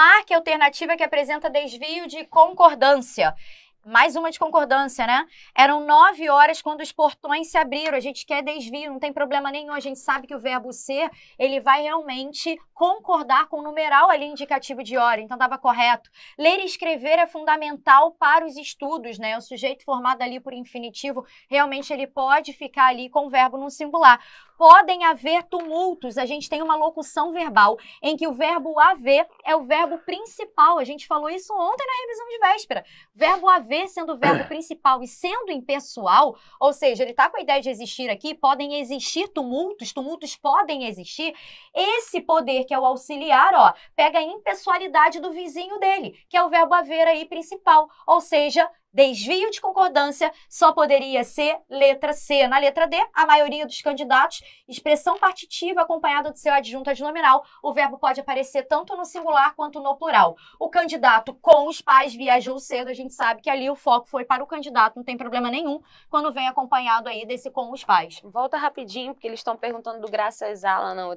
marca alternativa que apresenta desvio de concordância. Mais uma de concordância, né? Eram nove horas quando os portões se abriram. A gente quer desvio, não tem problema nenhum. A gente sabe que o verbo ser, ele vai realmente concordar com o numeral ali indicativo de hora. Então, estava correto. Ler e escrever é fundamental para os estudos, né? O sujeito formado ali por infinitivo, realmente ele pode ficar ali com o verbo no singular podem haver tumultos. A gente tem uma locução verbal em que o verbo haver é o verbo principal. A gente falou isso ontem na revisão de véspera. verbo haver sendo o verbo principal e sendo impessoal, ou seja, ele está com a ideia de existir aqui, podem existir tumultos, tumultos podem existir. Esse poder que é o auxiliar, ó, pega a impessoalidade do vizinho dele, que é o verbo haver aí principal, ou seja, desvio de concordância só poderia ser letra C. Na letra D, a maioria dos candidatos, expressão partitiva acompanhada do seu adjunto adnominal, o verbo pode aparecer tanto no singular quanto no plural. O candidato com os pais viajou cedo, a gente sabe que ali o foco foi para o candidato, não tem problema nenhum quando vem acompanhado aí desse com os pais. Volta rapidinho, porque eles estão perguntando do Graças a ela outra